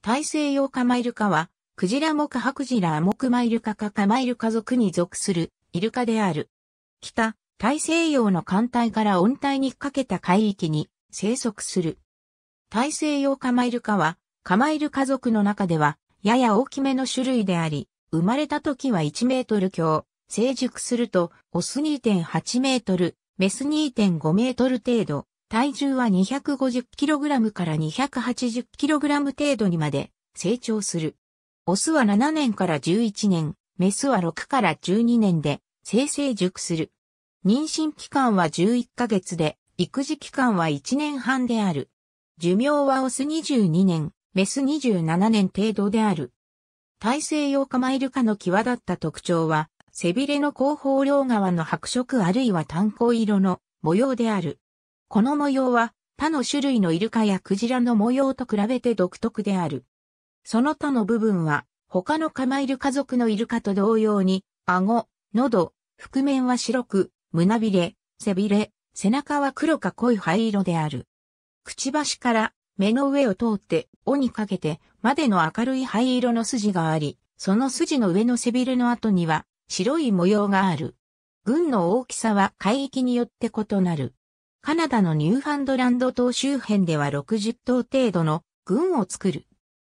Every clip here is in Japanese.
大西洋カマイルカは、クジラ目ハクジラ目マイルカかカマイルカ族に属するイルカである。北、大西洋の艦隊から温帯にかけた海域に生息する。大西洋カマイルカは、カマイルカ族の中では、やや大きめの種類であり、生まれた時は1メートル強、成熟すると、オス2.8メートル、メス2.5メートル程度、体重は 250kg から 280kg 程度にまで成長する。オスは7年から11年、メスは6から12年で生成熟する。妊娠期間は11ヶ月で、育児期間は1年半である。寿命はオス22年、メス27年程度である。大西洋カマイルカの際立った特徴は、背びれの後方両側の白色あるいは炭鉱色の模様である。この模様は他の種類のイルカやクジラの模様と比べて独特である。その他の部分は他のカマイル家族のイルカと同様に、顎、喉、腹面は白く、胸びれ、背びれ、背中は黒か濃い灰色である。くちばしから目の上を通って尾にかけてまでの明るい灰色の筋があり、その筋の上の背びれの後には白い模様がある。群の大きさは海域によって異なる。カナダのニューファンドランド島周辺では60頭程度の群を作る。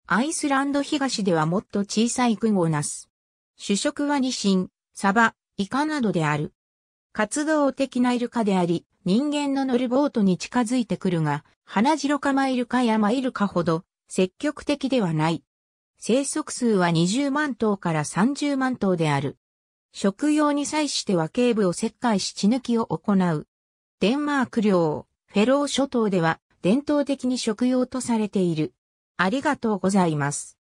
アイスランド東ではもっと小さい群をなす。主食はニシン、サバ、イカなどである。活動的なイルカであり、人間の乗るボートに近づいてくるが、花白カマイルカやマイルカほど積極的ではない。生息数は20万頭から30万頭である。食用に際しては頸部を切開し血抜きを行う。デンマーク領、フェロー諸島では伝統的に食用とされている。ありがとうございます。